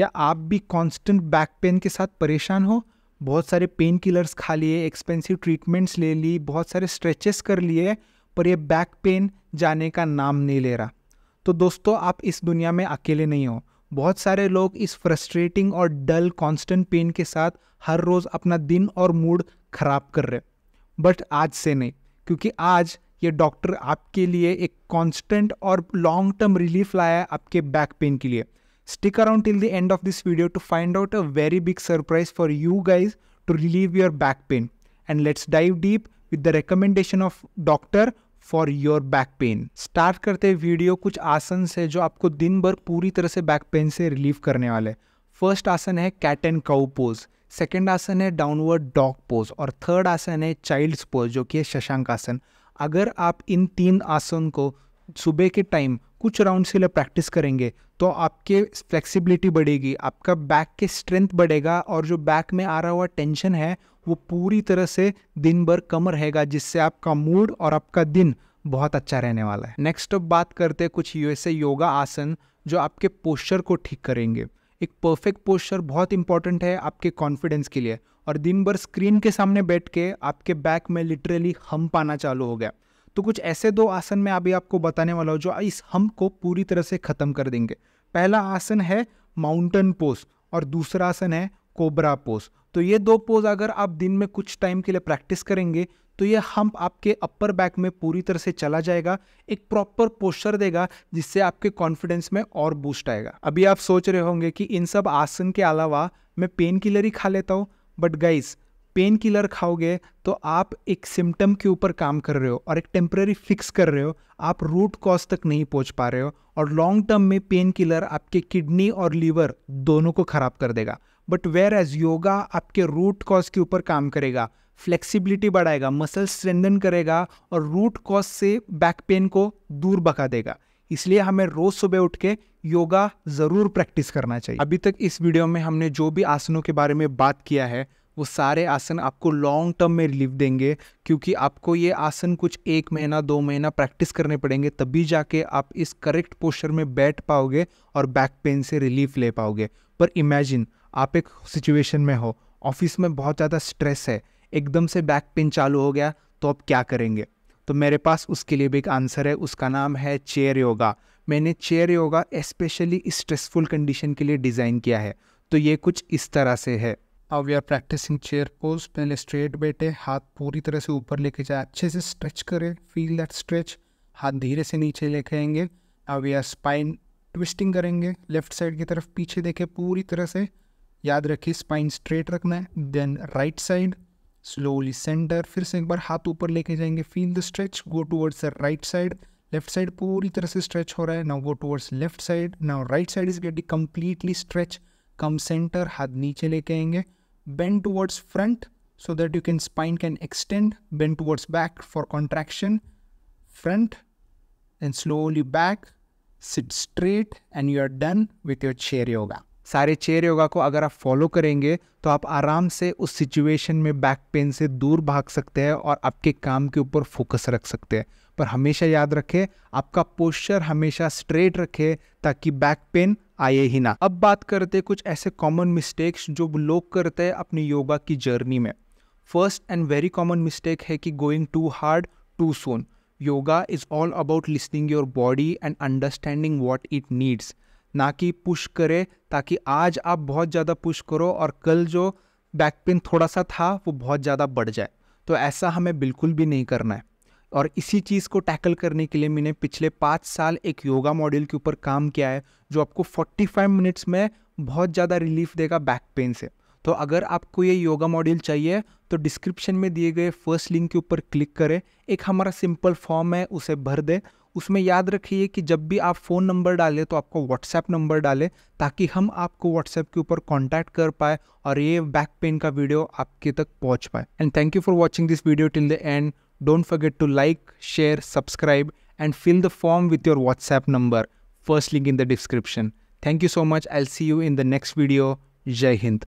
क्या आप भी कांस्टेंट बैक पेन के साथ परेशान हो बहुत सारे पेन किलर्स खा लिए एक्सपेंसिव ट्रीटमेंट्स ले ली बहुत सारे स्ट्रेचेस कर लिए पर यह बैक पेन जाने का नाम नहीं ले रहा तो दोस्तों आप इस दुनिया में अकेले नहीं हो बहुत सारे लोग इस फ्रस्ट्रेटिंग और डल कांस्टेंट पेन के साथ हर रोज़ अपना दिन और मूड ख़राब कर रहे बट आज से नहीं क्योंकि आज ये डॉक्टर आपके लिए एक कांस्टेंट और लॉन्ग टर्म रिलीफ लाया है आपके बैक पेन के लिए Stick around till the end of this video to find out a very big surprise for you guys to relieve your back pain. And let's dive deep with the recommendation of doctor for your back pain start करते video कुछ आसन से जो आपको दिन भर पूरी तरह से बैक पेन से रिलीव करने वाले फर्स्ट आसन है cat and cow pose second आसन है डाउनवर्ड डॉग पोज और थर्ड आसन है चाइल्ड्स पोज जो कि है शशांक आसन अगर आप इन तीन आसन को सुबह के टाइम कुछ राउंड से प्रैक्टिस करेंगे तो आपके फ्लेक्सिबिलिटी बढ़ेगी आपका बैक के स्ट्रेंथ बढ़ेगा और जो बैक में आ रहा हुआ टेंशन है वो पूरी तरह से दिन भर कम रहेगा जिससे आपका मूड और आपका दिन बहुत अच्छा रहने वाला है नेक्स्ट अब बात करते हैं कुछ यूएसए योगा आसन जो आपके पोस्चर को ठीक करेंगे एक परफेक्ट पोस्चर बहुत इंपॉर्टेंट है आपके कॉन्फिडेंस के लिए और दिन भर स्क्रीन के सामने बैठ के आपके बैक में लिटरली हम पाना चालू हो गया तो कुछ ऐसे दो आसन मैं अभी आपको बताने वाला हूँ जो इस हम को पूरी तरह से ख़त्म कर देंगे पहला आसन है माउंटेन पोज और दूसरा आसन है कोबरा पोज तो ये दो पोज अगर आप दिन में कुछ टाइम के लिए प्रैक्टिस करेंगे तो ये हम्प आपके अपर बैक में पूरी तरह से चला जाएगा एक प्रॉपर पोस्चर देगा जिससे आपके कॉन्फिडेंस में और बूस्ट आएगा अभी आप सोच रहे होंगे कि इन सब आसन के अलावा मैं पेन किलर ही खा लेता हूँ बट गाइज़ पेन किलर खाओगे तो आप एक सिम्टम के ऊपर काम कर रहे हो और एक टेम्प्रेरी फिक्स कर रहे हो आप रूट कॉज तक नहीं पहुंच पा रहे हो और लॉन्ग टर्म में पेन किलर आपके किडनी और लीवर दोनों को ख़राब कर देगा बट वेयर एज योगा आपके रूट कॉज के ऊपर काम करेगा फ्लेक्सिबिलिटी बढ़ाएगा मसल स्ट्रेंदन करेगा और रूट कॉज से बैक पेन को दूर बका देगा इसलिए हमें रोज सुबह उठ के योगा ज़रूर प्रैक्टिस करना चाहिए अभी तक इस वीडियो में हमने जो भी आसनों के बारे में बात किया है वो सारे आसन आपको लॉन्ग टर्म में रिलीफ देंगे क्योंकि आपको ये आसन कुछ एक महीना दो महीना प्रैक्टिस करने पड़ेंगे तभी जाके आप इस करेक्ट पोस्चर में बैठ पाओगे और बैक पेन से रिलीफ ले पाओगे पर इमेजिन आप एक सिचुएशन में हो ऑफिस में बहुत ज़्यादा स्ट्रेस है एकदम से बैक पेन चालू हो गया तो आप क्या करेंगे तो मेरे पास उसके लिए भी एक आंसर है उसका नाम है चेयर योगा मैंने chair yoga specially stressful condition के लिए डिज़ाइन किया है तो ये कुछ इस तरह से है अब we are practicing chair pose पहले स्ट्रेट बैठे हाथ पूरी तरह से ऊपर लेके जाए अच्छे से स्ट्रेच करें फील दैट स्ट्रेच हाथ धीरे से नीचे लेके आएंगे अब वी आर स्पाइन ट्विस्टिंग करेंगे लेफ्ट साइड की तरफ पीछे देखे पूरी तरह से याद रखिए स्पाइन स्ट्रेट रखना है then right side slowly centre फिर से एक बार हाथ ऊपर लेके जाएंगे feel the stretch go towards the right side left side पूरी तरह से स्ट्रेच हो रहा है now go towards left side now right side is getting completely stretch come centre हाथ नीचे लेके आएंगे bend towards front so that you can spine can extend, bend towards back for contraction, front, then slowly back, sit straight and you are done with your chair yoga. सारे chair yoga को अगर आप follow करेंगे तो आप आराम से उस सिचुएशन में बैक पेन से दूर भाग सकते हैं और आपके काम के ऊपर फोकस रख सकते हैं पर हमेशा याद रखें आपका पोस्चर हमेशा स्ट्रेट रखें ताकि बैक पेन आए ही ना अब बात करते हैं कुछ ऐसे कॉमन मिस्टेक्स जो लोग करते हैं अपनी योगा की जर्नी में first and very common mistake है कि going too hard too soon yoga is all about listening your body and understanding what it needs ना कि पुश करे ताकि आज आप बहुत ज़्यादा पुश करो और कल जो बैक पेन थोड़ा सा था वो बहुत ज़्यादा बढ़ जाए तो ऐसा हमें बिल्कुल भी नहीं करना है और इसी चीज़ को टैकल करने के लिए मैंने पिछले पाँच साल एक योगा मॉड्यूल के ऊपर काम किया है जो आपको 45 मिनट्स में बहुत ज़्यादा रिलीफ देगा बैक पेन से तो अगर आपको ये योगा मॉड्यूल चाहिए तो डिस्क्रिप्शन में दिए गए फर्स्ट लिंक के ऊपर क्लिक करें एक हमारा सिंपल फॉर्म है उसे भर दें उसमें याद रखिए कि जब भी आप फ़ोन नंबर डालें तो आपको व्हाट्सएप नंबर डालें ताकि हम आपको व्हाट्सएप के ऊपर कांटेक्ट कर पाए और ये बैक पेन का वीडियो आपके तक पहुंच पाए and thank you for watching this video till the end Don't forget to like, share, subscribe and fill the form with your WhatsApp number. First link in the description. Thank you so much. I'll see you in the next video. Jai Hind.